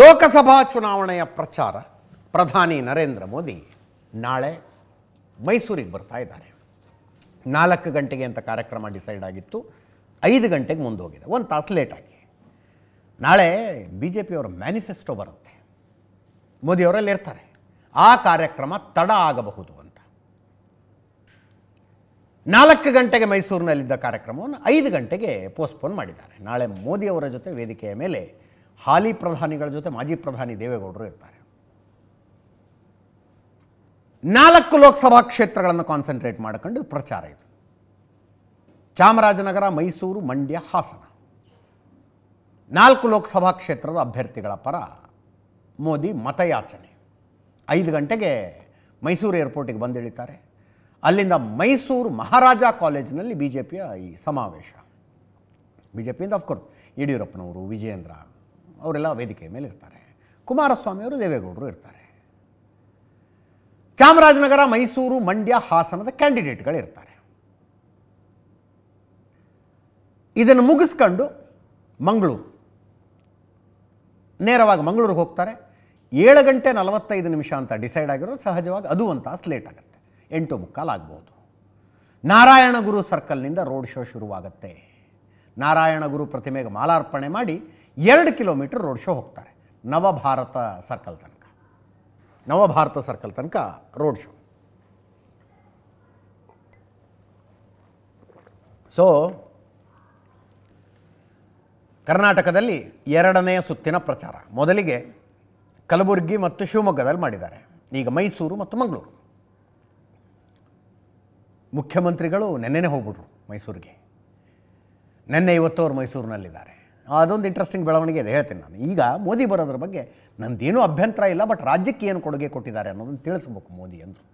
ಲೋಕಸಭಾ ಚುನಾವಣೆಯ ಪ್ರಚಾರ ಪ್ರಧಾನಿ ನರೇಂದ್ರ ಮೋದಿ ನಾಳೆ ಮೈಸೂರಿಗೆ ಬರ್ತಾ ಇದ್ದಾರೆ ನಾಲ್ಕು ಗಂಟೆಗೆ ಅಂತ ಕಾರ್ಯಕ್ರಮ ಡಿಸೈಡ್ ಆಗಿತ್ತು ಐದು ಗಂಟೆಗೆ ಮುಂದೋಗಿದೆ ಒಂದು ತಾಸು ಲೇಟಾಗಿ ನಾಳೆ ಬಿ ಜೆ ಪಿಯವರ ಮ್ಯಾನಿಫೆಸ್ಟೋ ಬರುತ್ತೆ ಮೋದಿಯವರಲ್ಲಿರ್ತಾರೆ ಇರ್ತಾರೆ ಆ ಕಾರ್ಯಕ್ರಮ ತಡ ಆಗಬಹುದು ಅಂತ ನಾಲ್ಕು ಗಂಟೆಗೆ ಮೈಸೂರಿನಲ್ಲಿದ್ದ ಕಾರ್ಯಕ್ರಮವನ್ನು ಐದು ಗಂಟೆಗೆ ಪೋಸ್ಟ್ಪೋನ್ ಮಾಡಿದ್ದಾರೆ ನಾಳೆ ಮೋದಿಯವರ ಜೊತೆ ವೇದಿಕೆಯ ಮೇಲೆ ಹಾಲಿ ಪ್ರಧಾನಿಗಳ ಜೊತೆ ಮಾಜಿ ಪ್ರಧಾನಿ ದೇವೇಗೌಡರು ಇರ್ತಾರೆ ನಾಲ್ಕು ಲೋಕಸಭಾ ಕ್ಷೇತ್ರಗಳನ್ನು ಕಾನ್ಸಂಟ್ರೇಟ್ ಮಾಡ್ಕೊಂಡು ಪ್ರಚಾರ ಇದು ಚಾಮರಾಜನಗರ ಮೈಸೂರು ಮಂಡ್ಯ ಹಾಸನ ನಾಲ್ಕು ಲೋಕಸಭಾ ಕ್ಷೇತ್ರದ ಅಭ್ಯರ್ಥಿಗಳ ಪರ ಮೋದಿ ಮತಯಾಚನೆ ಐದು ಗಂಟೆಗೆ ಮೈಸೂರು ಏರ್ಪೋರ್ಟಿಗೆ ಬಂದಿಳಿತಾರೆ ಅಲ್ಲಿಂದ ಮೈಸೂರು ಮಹಾರಾಜ ಕಾಲೇಜಿನಲ್ಲಿ ಬಿ ಜೆ ಪಿಯ ಈ ಸಮಾವೇಶ ಬಿ ಜೆ ಪಿಯಿಂದ ಆಫ್ಕೋರ್ಸ್ ಯಡಿಯೂರಪ್ಪನವರು ವಿಜಯೇಂದ್ರ ಅವರೆಲ್ಲ ವೇದಿಕೆ ಮೇಲೆ ಇರ್ತಾರೆ ಕುಮಾರಸ್ವಾಮಿಯವರು ದೇವೇಗೌಡರು ಇರ್ತಾರೆ ಚಾಮರಾಜನಗರ ಮೈಸೂರು ಮಂಡ್ಯ ಹಾಸನದ ಕ್ಯಾಂಡಿಡೇಟ್ಗಳಿರ್ತಾರೆ ಇದನ್ನು ಮುಗಿಸ್ಕೊಂಡು ಮಂಗಳೂರು ನೇರವಾಗಿ ಮಂಗಳೂರಿಗೆ ಹೋಗ್ತಾರೆ ಏಳು ಗಂಟೆ ನಲವತ್ತೈದು ನಿಮಿಷ ಅಂತ ಡಿಸೈಡ್ ಆಗಿರೋದು ಸಹಜವಾಗಿ ಅದು ಒಂದು ತಾಸು ಲೇಟ್ ಆಗುತ್ತೆ ಎಂಟು ಮುಕ್ಕಾಲು ಆಗ್ಬೋದು ನಾರಾಯಣಗುರು ಸರ್ಕಲ್ನಿಂದ ರೋಡ್ ಶೋ ಶುರುವಾಗುತ್ತೆ ನಾರಾಯಣಗುರು ಪ್ರತಿಮೆಗೆ ಮಾಲಾರ್ಪಣೆ ಮಾಡಿ ಎರಡು ಕಿಲೋಮೀಟರ್ ರೋಡ್ ಶೋ ಹೋಗ್ತಾರೆ ನವಭಾರತ ಸರ್ಕಲ್ ತನಕ ನವಭಾರತ ಸರ್ಕಲ್ ತನಕ ರೋಡ್ ಶೋ ಸೊ ಕರ್ನಾಟಕದಲ್ಲಿ ಎರಡನೆಯ ಸುತ್ತಿನ ಪ್ರಚಾರ ಮೊದಲಿಗೆ ಕಲಬುರಗಿ ಮತ್ತು ಶಿವಮೊಗ್ಗದಲ್ಲಿ ಮಾಡಿದ್ದಾರೆ ಈಗ ಮೈಸೂರು ಮತ್ತು ಮಂಗಳೂರು ಮುಖ್ಯಮಂತ್ರಿಗಳು ನೆನ್ನೆನೇ ಹೋಗ್ಬಿಟ್ರು ಮೈಸೂರಿಗೆ ನೆನ್ನೆ ಇವತ್ತು ಅವರು ಮೈಸೂರಿನಲ್ಲಿದ್ದಾರೆ ಅದೊಂದು ಇಂಟ್ರೆಸ್ಟಿಂಗ್ ಬೆಳವಣಿಗೆ ಇದೆ ಹೇಳ್ತೀನಿ ನಾನು ಈಗ ಮೋದಿ ಬರೋದ್ರ ಬಗ್ಗೆ ನಂದೇನೂ ಅಭ್ಯಂತರ ಇಲ್ಲ ಬಟ್ ರಾಜ್ಯಕ್ಕೆ ಏನು ಕೊಡುಗೆ ಕೊಟ್ಟಿದ್ದಾರೆ ಅನ್ನೋದನ್ನು ತಿಳಿಸ್ಬೇಕು ಮೋದಿ ಅಂದರು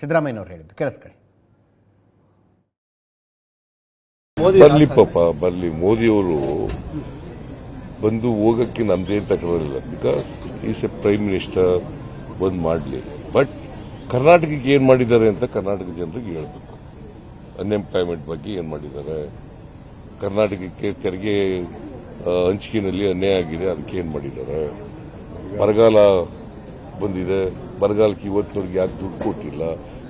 ಸಿದ್ದರಾಮಯ್ಯನವ್ರು ಹೇಳಿದ್ದು ಕೇಳಿಸ್ಕೊಳ್ಳಿ ಬರಲಿ ಪಾಪ ಬರಲಿ ಮೋದಿಯವರು ಬಂದು ಹೋಗಕ್ಕೆ ನಮ್ದೇನು ತಕೊಳ್ಳಿಲ್ಲ because is a prime minister ಬಂದು ಮಾಡಲಿ ಬಟ್ ಕರ್ನಾಟಕಕ್ಕೆ ಏನು ಮಾಡಿದ್ದಾರೆ ಅಂತ ಕರ್ನಾಟಕ ಜನರಿಗೆ ಹೇಳಬೇಕು ಅನ್ಎಂಪ್ಲಾಯ್ಮೆಂಟ್ ಬಗ್ಗೆ ಏನು ಮಾಡಿದ್ದಾರೆ ಕರ್ನಾಟಕಕ್ಕೆ ತೆರಿಗೆ ಹಂಚಿಕೆಯಲ್ಲಿ ಅನ್ಯಾಯ ಆಗಿದೆ ಅದಕ್ಕೆ ಏನು ಮಾಡಿದ್ದಾರೆ ಬರಗಾಲ ಬಂದಿದೆ ಬರಗಾಲಕ್ಕೆ ಇವತ್ತಿನವ್ರಿಗೆ ಯಾಕೆ ದುಡ್ಡು ಕೊಟ್ಟಿಲ್ಲ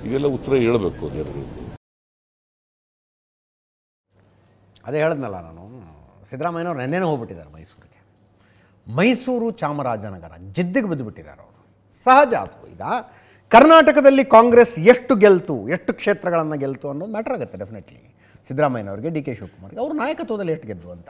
ಇದೆಲ್ಲ ಉತ್ತರ ಹೇಳಬೇಕು ಜನರು ಅದೇ ಹೇಳಿದ್ನಲ್ಲ ನಾನು ಸಿದ್ದರಾಮಯ್ಯನವ್ರು ನೆನ್ನೆನೇ ಹೋಗ್ಬಿಟ್ಟಿದ್ದಾರೆ ಮೈಸೂರಿಗೆ ಮೈಸೂರು ಚಾಮರಾಜನಗರ ಜಿದ್ದಿಗೆ ಬಿದ್ದುಬಿಟ್ಟಿದ್ದಾರೆ ಅವರು ಸಹಜ ಅದು ಈಗ ಕರ್ನಾಟಕದಲ್ಲಿ ಕಾಂಗ್ರೆಸ್ ಎಷ್ಟು ಗೆಲ್ತು ಎಷ್ಟು ಕ್ಷೇತ್ರಗಳನ್ನು ಗೆಲ್ತು ಅನ್ನೋದು ಮ್ಯಾಟರ್ ಆಗುತ್ತೆ ಡೆಫಿನೆಟ್ಲಿ ಸಿದ್ದರಾಮಯ್ಯನವ್ರಿಗೆ ಡಿ ಕೆ ಶಿವಕುಮಾರ್ಗೆ ಅವರು ನಾಯಕತ್ವದಲ್ಲಿ ಎಷ್ಟು ಗೆದ್ದು ಅಂತ